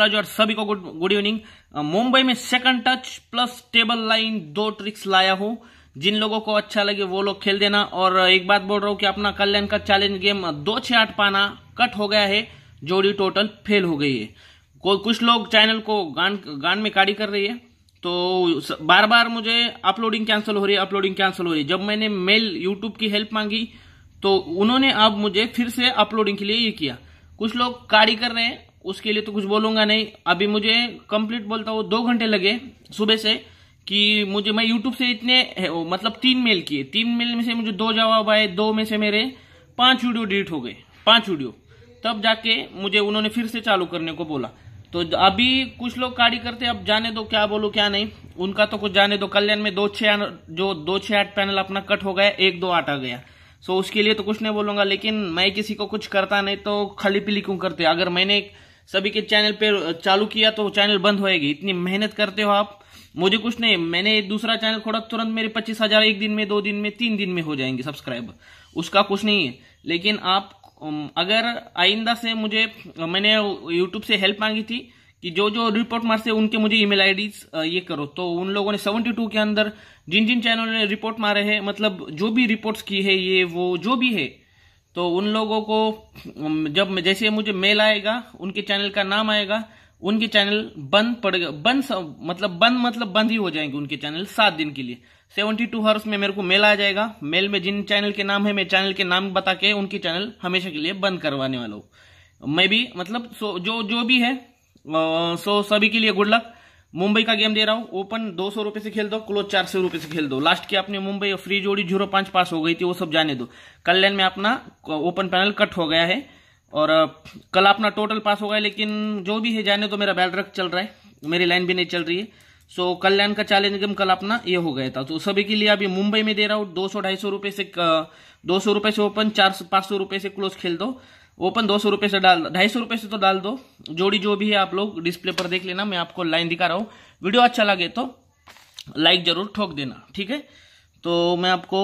सराज और सभी को गुड गुड इवनिंग मुंबई में second touch plus table line दो ट्रिक्स लाया हूं जिन लोगों को अच्छा लगे वो लोग खेल देना और एक बात बोल रहा हूं कि अपना कल्याण का चैलेंज गेम दो छह आठ पाना कट हो गया है जोड़ी टोटल फेल हो गई है को कुछ लोग चैनल को गान गान में काड़ी कर रही है तो बार बार मुझे अपलोडिंग कैंसिल हो रही है अपलोडिंग कैंसिल हो रही है जब मैंने मेल यूट्यूब की हेल्प मांगी तो उन्होंने अब मुझे फिर से अपलोडिंग के लिए ये किया कुछ लोग काड़ी कर रहे हैं उसके लिए तो कुछ बोलूंगा नहीं अभी मुझे कंप्लीट बोलता हूँ दो घंटे लगे सुबह से कि मुझे मैं यूट्यूब से इतने मतलब तीन मेल किए तीन मेल में से मुझे दो जवाब आए दो में से मेरे पांच वीडियो डिलीट हो गए पांच वीडियो तब जाके मुझे उन्होंने फिर से चालू करने को बोला तो अभी कुछ लोग कार्य करते अब जाने दो क्या बोलो क्या नहीं उनका तो कुछ जाने दो कल्याण में दो छः जो दो छः आठ पैनल अपना कट हो गया एक दो आठ आ गया सो उसके लिए तो कुछ नहीं बोलूंगा लेकिन मैं किसी को कुछ करता नहीं तो खाली पीली क्यों करते अगर मैंने सभी के चैनल पे चालू किया तो चैनल बंद होएगी इतनी मेहनत करते हो आप मुझे कुछ नहीं मैंने दूसरा चैनल खोला तुरंत मेरे पच्चीस हजार एक दिन में दो दिन में तीन दिन में हो जाएंगे सब्सक्राइब उसका कुछ नहीं है लेकिन आप अगर आइंदा से मुझे मैंने यूट्यूब से हेल्प मांगी थी कि जो जो रिपोर्ट मारते उनके मुझे ईमेल आईडी ये करो तो उन लोगों ने टू के अंदर जिन जिन चैनल ने रिपोर्ट मारे हैं मतलब जो भी रिपोर्ट्स की है ये वो जो भी है तो उन लोगों को जब जैसे मुझे मेल आएगा उनके चैनल का नाम आएगा उनके चैनल बंद पड़ गए बंद मतलब बंद मतलब बंद ही हो जाएंगे उनके चैनल सात दिन के लिए सेवेंटी टू हावर्स में मेरे को मेल आ जाएगा मेल में जिन चैनल के नाम है मैं चैनल के नाम बता के उनके चैनल हमेशा के लिए बंद करवाने वाला हूँ मैं भी मतलब सो जो जो भी है सो सभी के लिए गुड लक मुंबई का गेम दे रहा हूं ओपन दो सौ रुपए से खेल दो क्लोज चार सौ रुपए से खेल दो लास्ट की आपने मुंबई फ्री जोड़ी जीरो पांच पास हो गई थी वो सब जाने दो कल्याण में अपना ओपन पैनल कट हो गया है और कल अपना टोटल पास हो गया लेकिन जो भी है जाने दो मेरा बैल रख चल रहा है मेरी लाइन भी नहीं चल रही है सो कल्याण का चैलेंज गेम कल अपना ये हो गया था तो सभी के लिए अभी मुंबई में दे रहा हूँ दो सौ ढाई सौ रुपए से दो सौ रुपए से ओपन चार सौ पांच सौ रुपए से क्लोज खेल दो ओपन दो सौ रुपये से डाल ढाई सौ रुपये से तो डाल दो जोड़ी जो भी है आप लोग डिस्प्ले पर देख लेना मैं आपको लाइन दिखा रहा हूँ वीडियो अच्छा लगे तो लाइक जरूर ठोक देना ठीक है तो मैं आपको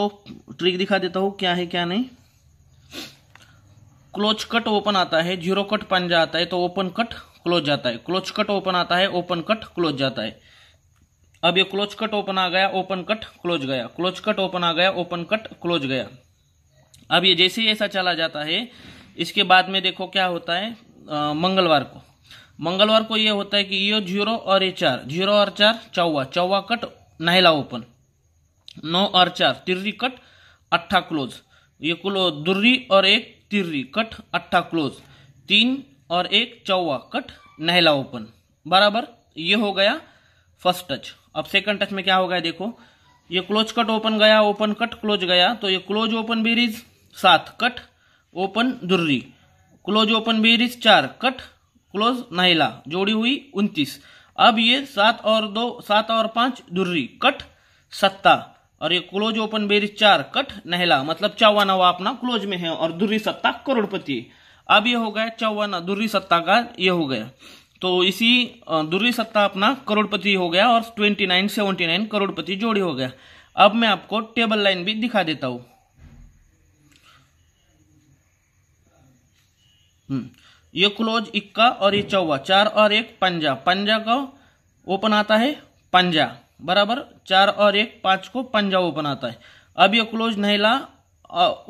ट्रिक दिखा देता हूँ क्या है क्या नहीं क्लोज कट ओपन आता है जीरो कट पंजा आता है तो ओपन कट क्लोज जाता है क्लोज कट ओपन आता है ओपन कट क्लोज जाता है अब ये क्लोज कट ओपन आ गया ओपन कट क्लोज गया क्लोज कट ओपन आ गया ओपन कट क्लोज गया अब ये जैसे ही ऐसा चला जाता है इसके बाद में देखो क्या होता है आ, मंगलवार को मंगलवार को ये होता है कि ये जीरो और ये चार जीरो और चार चौवा चौवा कट नहला ओपन नौ और चार तिर्री कट अट्ठा क्लोज ये क्लो दुर्री और एक तिर्री कट अट्ठा क्लोज तीन और एक चौवा कट नहला ओपन बराबर ये हो गया फर्स्ट टच अब सेकंड टच में क्या हो गया देखो ये क्लोज कट ओपन गया ओपन कट क्लोज गया तो ये क्लोज ओपन बेरीज सात कट ओपन दुर्री क्लोज ओपन बेरिज चार कट क्लोज नाइला जोड़ी हुई उनतीस अब ये सात और दो सात और पांच दुर्री कट सत्ता और ये क्लोज ओपन बेरिज चार कट नहला मतलब चौवानावा अपना क्लोज में है और दुर्री सत्ता करोड़पति अब ये हो गया चौवाना दुर्री सत्ता का ये हो गया तो इसी दुर्री सत्ता अपना करोड़पति हो गया और ट्वेंटी नाइन सेवेंटी नाइन करोड़पति जोड़ी हो गया अब मैं आपको टेबल लाइन भी दिखा देता हूं हम्म। ये क्लोज इक्का और ये चौवा चार और एक पंजा पंजा का ओपन आता है पंजा बराबर चार और एक पांच को पंजा ओपन आता है अब ये क्लोज नहला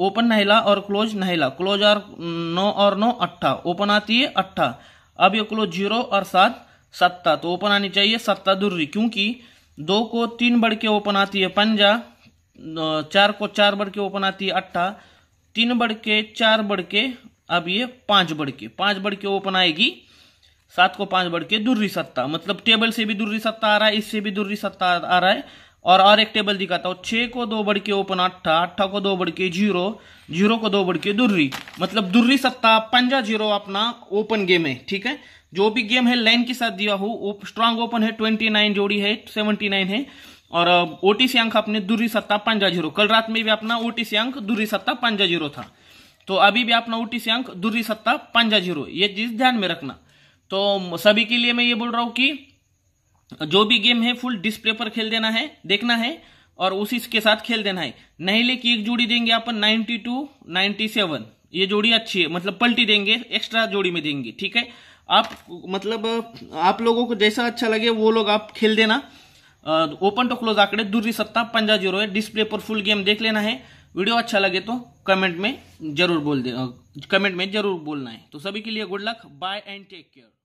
ओपन नहला और क्लोज नहला क्लोज और नौ और नौ अट्ठा ओपन आती है अट्ठा अब ये क्लोज जीरो और सात सत्ता तो ओपन आनी चाहिए सत्ता दूरी क्योंकि दो को तीन बढ़ के ओपन आती है पंजा चार को चार बढ़ के ओपन आती है अट्ठा तीन बढ़ के चार बढ़ के अब ये पांच बढ़ के पांच बढ़ के ओपन आएगी सात को पांच बढ़ के दूरी सत्ता मतलब टेबल से भी दूरी सत्ता आ रहा है इससे भी दूरी सत्ता आ रहा है और और एक टेबल दिखाता हूं छह को दो बढ़ के ओपन अट्ठा अट्ठा को दो बढ़ के जीरो जीरो को दो बढ़ के दुर्री मतलब दुर्री सत्ता पंजा जीरो अपना ओपन गेम है ठीक है जो भी गेम है लाइन के साथ दिया हो स्ट्रांग ओपन है ट्वेंटी नाइन जोड़ी है सेवेंटी नाइन है और ओटीसी अंक अपने दूरी सत्ता पंजा जीरो कल रात में भी अपना ओटीसी अंक दूरी सत्ता पंजा जीरो था तो अभी भी अपना ओटीसी अंक दूरी सत्ता पंजा जीरो ये चीज ध्यान में रखना तो सभी के लिए मैं ये बोल रहा हूं कि जो भी गेम है फुल डिस्प्ले पर खेल देना है देखना है और उसी के साथ खेल देना है नहले की एक जोड़ी देंगे अपन नाइनटी सेवन ये जोड़ी अच्छी है मतलब पलटी देंगे एक्स्ट्रा जोड़ी में देंगे ठीक है आप मतलब आप लोगों को जैसा अच्छा लगे वो लोग आप खेल देना ओपन टू क्लोज आंकड़े दूरी सत्ता पंजा जीरो है डिस्प्ले पर फुल गेम देख लेना है वीडियो अच्छा लगे तो कमेंट में जरूर बोल दे कमेंट में जरूर बोलना है तो सभी के लिए good luck bye and take care